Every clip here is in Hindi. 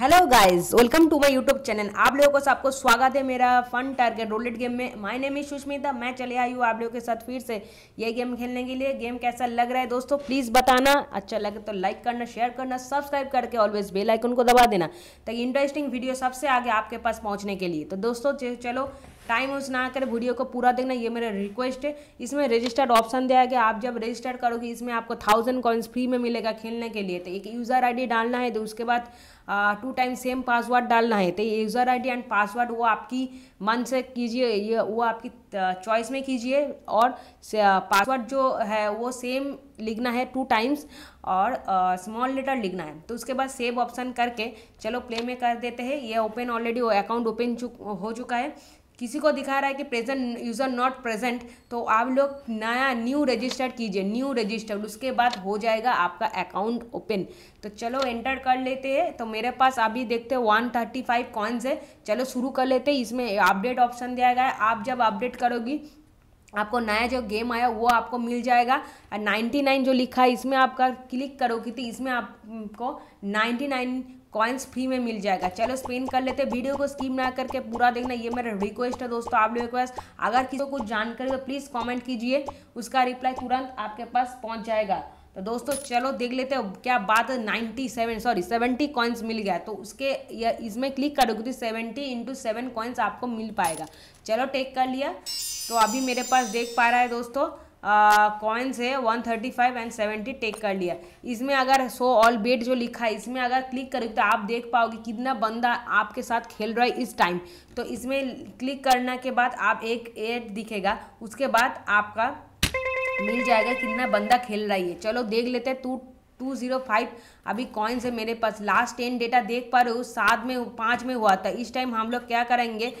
hello guys welcome to my YouTube channel आप लोगों को सबको स्वागत है मेरा फन टारगेट रोलेट गेम में माय नेम इज सुष्मिता मैं चले आई हूँ आप लोगों के साथ फिर से ये गेम खेलने के लिए गेम कैसा लग रहा है दोस्तों प्लीज़ बताना अच्छा लगे तो लाइक करना शेयर करना सब्सक्राइब करके ऑलवेज बेलाइकन को दबा देना ताकि इंटरेस्टिंग वीडियो सबसे आगे आपके पास पहुँचने के लिए तो दोस्तों चलो टाइम वेस्ट ना करें वीडियो को पूरा देखना ये मेरा रिक्वेस्ट है इसमें रजिस्टर्ड ऑप्शन दिया गया आप जब रजिस्टर्ड करोगे इसमें आपको थाउजेंड कॉइन्स फ्री में मिलेगा खेलने के लिए तो एक यूज़र डी डालना है तो उसके बाद टू टाइम सेम पासवर्ड डालना है तो ये यूज़र डी एंड पासवर्ड वो आपकी मन से कीजिए ये वो आपकी चॉइस में कीजिए और पासवर्ड जो है वो सेम लिखना है टू टाइम्स और स्मॉल लेटर लिखना है तो उसके बाद सेव ऑप्शन करके चलो प्ले में कर देते हैं ये ओपन ऑलरेडी अकाउंट ओपन हो चुका है किसी को दिखा रहा है कि प्रेजेंट यूज़र नॉट प्रेजेंट तो आप लोग नया न्यू रजिस्टर कीजिए न्यू रजिस्टर्ड उसके बाद हो जाएगा आपका अकाउंट ओपन तो चलो एंटर कर लेते हैं तो मेरे पास अभी देखते हैं वन थर्टी फाइव कॉइन्स है चलो शुरू कर लेते हैं इसमें अपडेट ऑप्शन दिया गया है आप जब अपडेट करोगी आपको नया जो गेम आया वो आपको मिल जाएगा नाइन्टी नाइन जो लिखा है इसमें आपका क्लिक करोगी तो इसमें आपको नाइन्टी नाइन कॉइन्स फ्री में मिल जाएगा चलो स्पेन कर लेते हैं वीडियो को स्कीम ना करके पूरा देखना ये मेरा रिक्वेस्ट है दोस्तों आप लोगों के पास अगर किसी को कुछ जानकारी तो प्लीज़ कमेंट कीजिए उसका रिप्लाई तुरंत आपके पास पहुंच जाएगा तो दोस्तों चलो देख लेते हैं क्या बात है ninety seven sorry seventy coins मिल गया तो उसके इसमें क्लिक करोगे तो सेवेंटी इंटू सेवन कॉइन्स आपको मिल पाएगा चलो टेक कर लिया तो अभी मेरे पास देख पा रहा है दोस्तों कॉइन्स है 135 एंड 70 टेक कर लिया इसमें अगर सो ऑल बेट जो लिखा है इसमें अगर क्लिक करें तो आप देख पाओगे कितना बंदा आपके साथ खेल रहा है इस टाइम तो इसमें क्लिक करने के बाद आप एक एड दिखेगा उसके बाद आपका मिल जाएगा कितना बंदा खेल रहा है चलो देख लेते हैं टू टू जीरो फाइव अभी कॉइन से मेरे पास लास्ट टेन डेटा देख पा रहे हो सात में पाँच में हुआ था इस टाइम हम लोग क्या करेंगे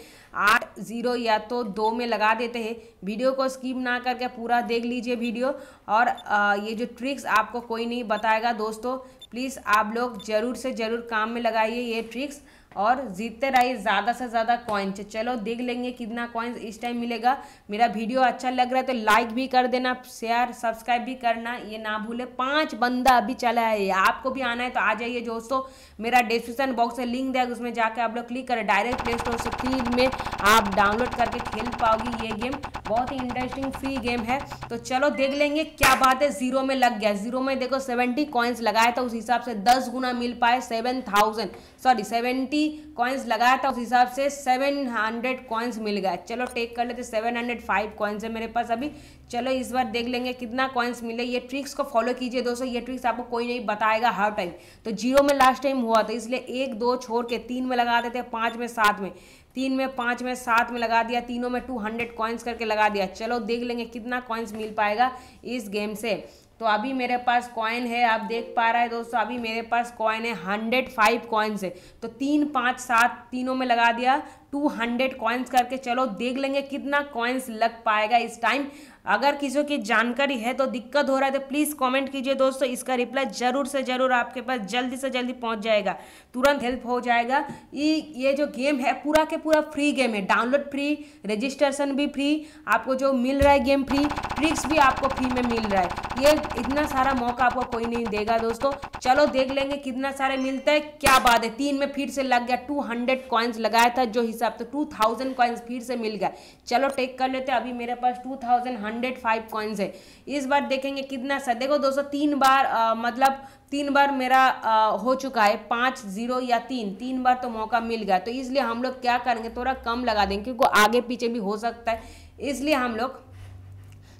आठ ज़ीरो या तो दो में लगा देते हैं वीडियो को स्किप ना करके पूरा देख लीजिए वीडियो और आ, ये जो ट्रिक्स आपको कोई नहीं बताएगा दोस्तों प्लीज़ आप लोग ज़रूर से ज़रूर काम में लगाइए ये ट्रिक्स और जीतते रहिए ज़्यादा से ज़्यादा कॉइन्स चलो देख लेंगे कितना कॉइन्स इस टाइम मिलेगा मेरा वीडियो अच्छा लग रहा है तो लाइक भी कर देना शेयर सब्सक्राइब भी करना ये ना भूले पाँच बंदा अभी चला है आपको भी आना है तो आ जाइए दोस्तों मेरा डिस्क्रिप्शन बॉक्स से लिंक देगा उसमें जाकर आप लोग क्लिक करें डायरेक्ट प्ले स्टोर से फ्री में आप डाउनलोड करके खेल पाओगी ये गेम बहुत ही इंटरेस्टिंग फ्री गेम है तो चलो देख लेंगे क्या बात है जीरो में लग गया जीरो में देखो सेवेंटी कॉइन्स लगाया था उस हिसाब से दस गुना मिल पाए seven thousand sorry seventy coins लगाया था उस हिसाब से सेवन हंड्रेड कॉइन्स मिल गया चलो टेक कर लेते सेवन हंड्रेड फाइव कॉइन्स है मेरे पास अभी चलो इस बार देख लेंगे कितना कॉइन्स मिले ये ट्रिक्स को फॉलो कीजिए दोस्तों ये ट्रिक्स आपको कोई नहीं बताएगा हर टाइम तो जीरो में लास्ट टाइम हुआ था इसलिए एक दो छोड़ के तीन में लगा देते पाँच में सात में तीन में पाँच में सात में लगा दिया तीनों में टू हंड्रेड कॉइन्स करके लगा दिया चलो देख लेंगे कितना कॉइन्स मिल पाएगा इस गेम से तो अभी मेरे पास कॉइन है आप देख पा रहा है दोस्तों अभी मेरे पास कॉइन है हंड्रेड फाइव कॉइन्स है तो तीन पाँच सात तीनों में लगा दिया टू हंड्रेड कॉइन्स करके चलो देख लेंगे कितना कॉइन्स लग पाएगा इस टाइम अगर किसी की जानकारी है तो दिक्कत हो रहा है तो प्लीज़ कमेंट कीजिए दोस्तों इसका रिप्लाई ज़रूर से ज़रूर आपके पास जल्दी से जल्दी पहुंच जाएगा तुरंत हेल्प हो जाएगा ये जो गेम है पूरा के पूरा फ्री गेम है डाउनलोड फ्री रजिस्ट्रेशन भी फ्री आपको जो मिल रहा है गेम फ्री ट्रिक्स भी आपको फ्री में मिल रहा है ये इतना सारा मौका आपको कोई नहीं देगा दोस्तों चलो देख लेंगे कितना सारे मिलता है क्या बात है तीन में फिर से लग गया टू हंड्रेड कॉइन्स लगाया था जो हिसाब तो टू थाउजेंड कॉइन्स फिर से मिल गया चलो टेक कर लेते अभी मेरे पास two thousand hundred five coins है इस बार देखेंगे कितना सा देखो दोस्तों तीन बार आ, मतलब तीन बार मेरा आ, हो चुका है पाँच जीरो या तीन तीन बार तो मौका मिल गया तो इसलिए हम लोग क्या करेंगे थोड़ा कम लगा देंगे क्योंकि आगे पीछे भी हो सकता है इसलिए हम लोग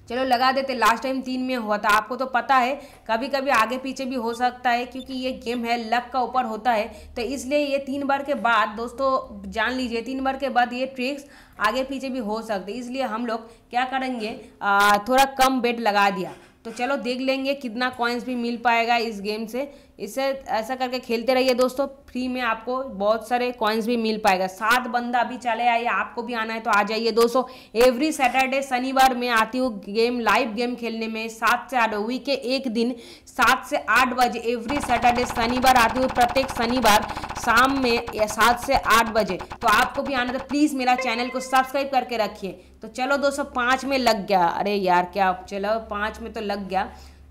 चलो लगा देते लास्ट टाइम तीन में हुआ था आपको तो पता है कभी कभी आगे पीछे भी हो सकता है क्योंकि ये गेम है लक का ऊपर होता है तो इसलिए ये तीन बार के बाद दोस्तों जान लीजिए तीन बार के बाद ये ट्रिक्स आगे पीछे भी हो सकते इसलिए हम लोग क्या करेंगे आ, थोड़ा कम बेट लगा दिया तो चलो देख लेंगे कितना कॉइन्स भी मिल पाएगा इस गेम से इसे ऐसा करके खेलते रहिए दोस्तों फ्री में आपको बहुत सारे कॉइन्स भी मिल पाएगा सात बंदा अभी चले आइए आपको भी आना है तो आ जाइए दोस्तों एवरी सैटरडे शनिवार में आती हूँ गेम लाइव गेम खेलने में सात से आठ वीक के एक दिन सात से आठ बजे एवरी सैटरडे शनिवार आती हूँ प्रत्येक शनिवार शाम में या सात से आठ बजे तो आपको भी आना था प्लीज़ मेरा चैनल को सब्सक्राइब करके रखिए तो चलो पाँच में लग गया अरे यार क्या चलो पाँच में तो लग गया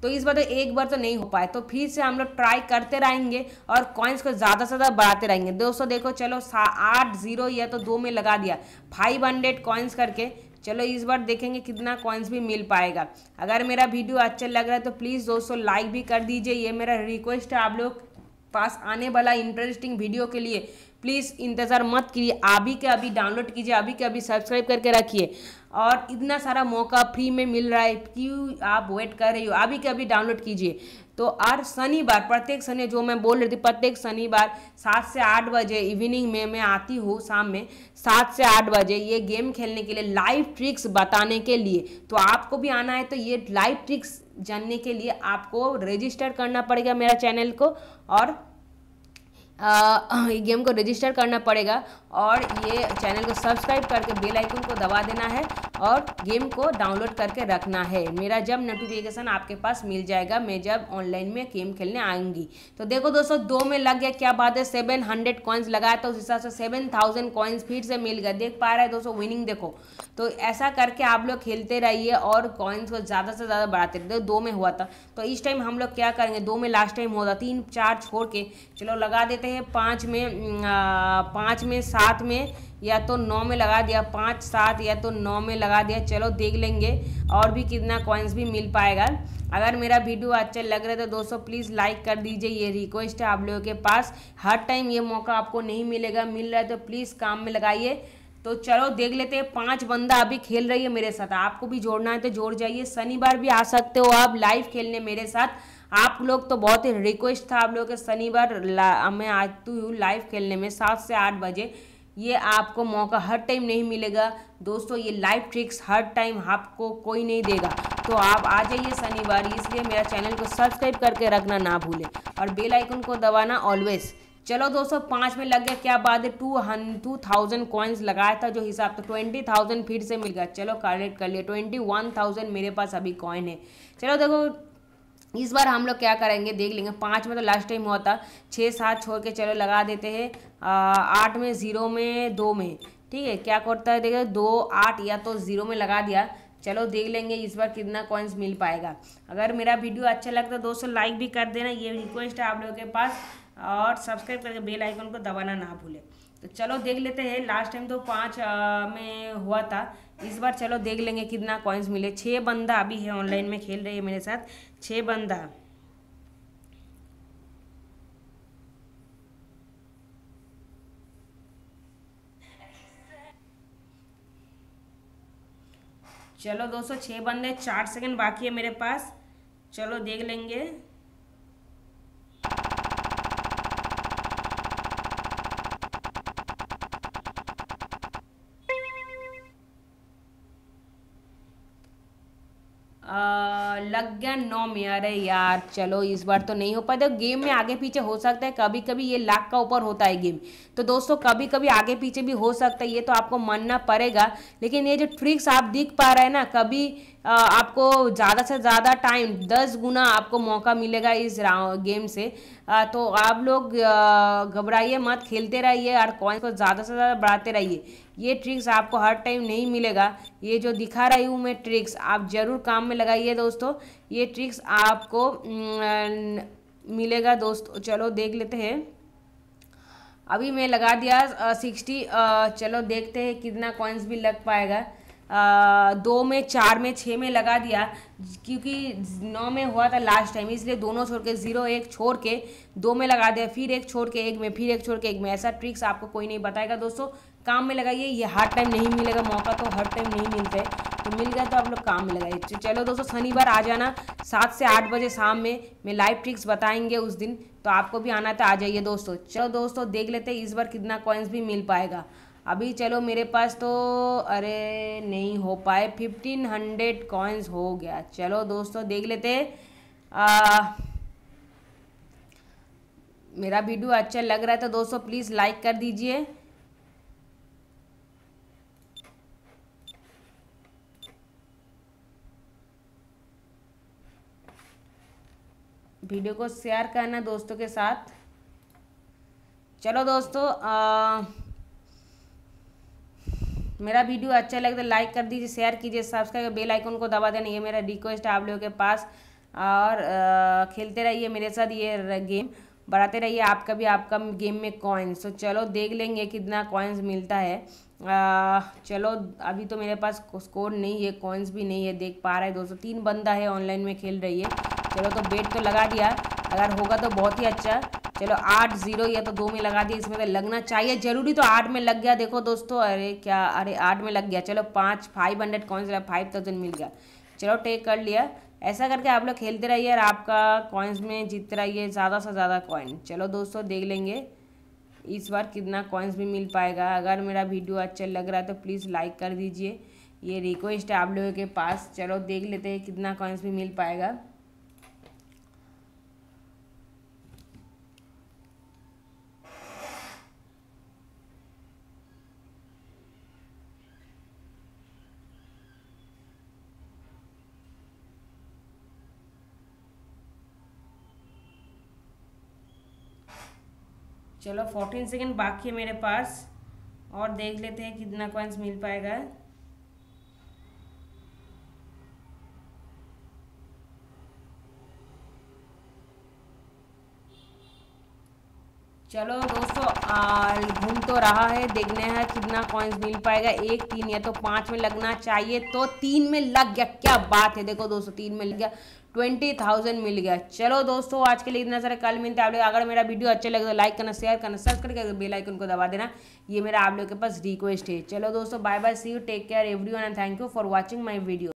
तो इस बार तो एक बार तो नहीं हो पाए तो फिर से हम लोग ट्राई करते रहेंगे और कॉइन्स को ज़्यादा से ज़्यादा बढ़ाते रहेंगे दोस्तों देखो चलो आठ जीरो या तो दो में लगा दिया फाइव हंड्रेड कॉइन्स करके चलो इस बार देखेंगे कितना कॉइन्स भी मिल पाएगा अगर मेरा वीडियो अच्छा लग रहा है तो प्लीज़ दोस्तों लाइक भी कर दीजिए ये मेरा रिक्वेस्ट है आप लोग पास आने वाला इंटरेस्टिंग वीडियो के लिए प्लीज़ इंतज़ार मत कीजिए अभी के अभी डाउनलोड कीजिए अभी के अभी सब्सक्राइब करके रखिए और इतना सारा मौका फ्री में मिल रहा है क्यों आप वेट कर रही हो अभी के अभी डाउनलोड कीजिए तो और शनिवार प्रत्येक शनि जो मैं बोल रही थी प्रत्येक शनिवार सात से आठ बजे इवनिंग में मैं आती हूँ शाम में सात से आठ बजे ये गेम खेलने के लिए लाइव ट्रिक्स बताने के लिए तो आपको भी आना है तो ये लाइव ट्रिक्स जानने के लिए आपको रजिस्टर करना पड़ेगा मेरा चैनल को और आ, गेम को रजिस्टर करना पड़ेगा और ये चैनल को सब्सक्राइब करके बेल आइकन को दबा देना है और गेम को डाउनलोड करके रखना है मेरा जब नोटिफिकेशन आपके पास मिल जाएगा मैं जब ऑनलाइन में गेम खेलने आऊँगी तो देखो दोस्तों दो में लग गया क्या बात है सेवन हंड्रेड कॉइन्स लगाया तो उस हिसाब से सेवन थाउजेंड कॉइन्स फिर से मिल गया देख पा रहे हैं दोस्तों विनिंग देखो तो ऐसा करके आप लोग खेलते रहिए और कॉइन्स को ज़्यादा से ज़्यादा बढ़ाते रहते दो में हुआ था तो इस टाइम हम लोग क्या करेंगे दो में लास्ट टाइम हुआ था तीन चार छोड़ के चलो लगा देते हैं पाँच में पाँच में सात में या तो नौ में लगा दिया पाँच सात या तो नौ में लगा दिया चलो देख लेंगे और भी कितना कॉइन्स भी मिल पाएगा अगर मेरा वीडियो अच्छा लग रहा है तो दोस्तों प्लीज़ लाइक कर दीजिए ये रिक्वेस्ट है आप लोगों के पास हर टाइम ये मौका आपको नहीं मिलेगा मिल रहा है तो प्लीज़ काम में लगाइए तो चलो देख लेते हैं पांच बंदा अभी खेल रही है मेरे साथ आपको भी जोड़ना है तो जोड़ जाइए शनिवार भी आ सकते हो आप लाइव खेलने मेरे साथ आप लोग तो बहुत ही रिक्वेस्ट था आप लोगों के शनिवार मैं आती तो हूँ लाइव खेलने में सात से आठ बजे ये आपको मौका हर टाइम नहीं मिलेगा दोस्तों ये लाइफ ट्रिक्स हर टाइम आपको कोई नहीं देगा तो आप आ जाइए शनिवार इसलिए मेरा चैनल को सब्सक्राइब करके रखना ना भूलें और बेल आइकन को दबाना ऑलवेज चलो दोस्तों पाँच में लग गया क्या बात है टू हन टू थाउजेंड कॉइन्स लगाया था जो हिसाब था ट्वेंटी थाउजेंड फिर से मिल गया चलो कलेक्ट कर लिया ट्वेंटी वन थाउजेंड मेरे पास अभी कॉइन है चलो देखो इस बार हम लोग क्या करेंगे देख लेंगे पाँच में तो लास्ट टाइम हुआ था छः सात छोड़ के चलो लगा देते हैं आठ में ज़ीरो में दो में ठीक है क्या करता है देखिए दो आठ या तो ज़ीरो में लगा दिया चलो देख लेंगे इस बार कितना कॉइन्स मिल पाएगा अगर मेरा वीडियो अच्छा लगता है दोस्तों लाइक भी कर देना ये रिक्वेस्ट है आप लोगों के पास और सब्सक्राइब करके बेल आइकन को दबाना ना भूलें तो चलो देख लेते हैं लास्ट टाइम तो पाँच में हुआ था इस बार चलो देख लेंगे कितना कॉइन्स मिले छः बंदा अभी है ऑनलाइन में खेल रही है मेरे साथ छः बंदा चलो दोस्तों छः बंदे चार सेकंड बाकी है मेरे पास चलो देख लेंगे लग गया नौ में अरे यार चलो इस बार तो नहीं हो पाया गेम में आगे पीछे हो सकता है कभी कभी ये लाख का ऊपर होता है गेम तो दोस्तों कभी कभी आगे पीछे भी हो सकता है ये तो आपको मानना पड़ेगा लेकिन ये जो ट्रिक्स आप दिख पा रहे हैं ना कभी आ, आपको ज़्यादा से ज़्यादा टाइम दस गुना आपको मौका मिलेगा इस गेम से आ, तो आप लोग घबराइए मत खेलते रहिए और कॉइन को ज़्यादा से ज़्यादा बढ़ाते रहिए ये ट्रिक्स आपको हर टाइम नहीं मिलेगा ये जो दिखा रही हूँ मैं ट्रिक्स आप ज़रूर काम में लगाइए दोस्तों ये ट्रिक्स आपको मिलेगा दोस्तों चलो देख लेते हैं अभी मैं लगा दिया सिक्सटी चलो देखते हैं कितना कॉइन्स भी लग पाएगा आ, दो में चार में छः में लगा दिया क्योंकि नौ में हुआ था लास्ट टाइम इसलिए दोनों छोड़ के ज़ीरो एक छोड़ के दो में लगा दिया फिर एक छोड़ के एक में फिर एक छोड़ के एक में ऐसा ट्रिक्स आपको कोई नहीं बताएगा दोस्तों काम में लगाइए ये हर टाइम नहीं मिलेगा मौका तो हर टाइम नहीं मिलता है तो मिल गया तो आप लोग काम में लगाइए तो चलो दोस्तों शनिवार आ जाना सात से आठ बजे शाम में मैं लाइव ट्रिक्स बताएंगे उस दिन तो आपको भी आना था आ जाइए दोस्तों चलो दोस्तों देख लेते हैं इस बार कितना कॉइन्स भी मिल पाएगा अभी चलो मेरे पास तो अरे नहीं हो पाए फिफ्टीन हंड्रेड कॉइन्स हो गया चलो दोस्तों देख लेते आ, मेरा वीडियो अच्छा लग रहा है तो दोस्तों प्लीज़ लाइक कर दीजिए वीडियो को शेयर करना दोस्तों के साथ चलो दोस्तों आ, मेरा वीडियो अच्छा लगे तो लाइक कर दीजिए शेयर कीजिए सब्सक्राइब बेल आइकन को दबा देना ये मेरा रिक्वेस्ट है आप लोगों के पास और आ, खेलते रहिए मेरे साथ ये गेम बढ़ाते रहिए आपका भी आपका गेम में कॉइन्स तो चलो देख लेंगे कितना कॉइन्स मिलता है आ, चलो अभी तो मेरे पास स्कोर नहीं है कॉइन्स भी नहीं है देख पा रहे दोस्तों तीन बंदा है ऑनलाइन में खेल रही है चलो तो बेट तो लगा दिया अगर होगा तो बहुत ही अच्छा चलो आठ जीरो या तो दो में लगा दिया इसमें तो लगना चाहिए जरूरी तो आठ में लग गया देखो दोस्तों अरे क्या अरे आठ में लग गया चलो पाँच five hundred coins five thousand मिल गया चलो टेक कर लिया ऐसा करके आप लोग खेलते रहिए और आपका कॉइन्स में जीतते रहिए ज़्यादा से ज़्यादा कॉइन चलो दोस्तों देख लेंगे इस बार कितना कॉइन्स भी मिल पाएगा अगर मेरा वीडियो अच्छा लग रहा है तो प्लीज़ लाइक कर दीजिए ये रिक्वेस्ट है आप लोगों के पास चलो देख लेते हैं कितना कॉइन्स भी मिल पाएगा चलो फोर्टीन सेकेंड बाकी है मेरे पास और देख लेते हैं कितना कॉइन्स मिल पाएगा चलो दोस्तों घूम तो रहा है देखने हैं कितना कॉइन्स मिल पाएगा एक तीन या तो पाँच में लगना चाहिए तो तीन में लग गया क्या बात है देखो दोस्तों तीन में लग गया ट्वेंटी थाउजेंड मिल गया चलो दोस्तों आज के लिए इतना सारा कल मिलते आप लोग अगर मेरा वीडियो अच्छा लगे तो लाइक करना शेयर करना सब्सक्राइब करके बेल आइकन को दबा देना ये मेरा आप लोग के पास रिक्वेस्ट है चलो दोस्तों bye bye see you take care everyone and thank you for watching my video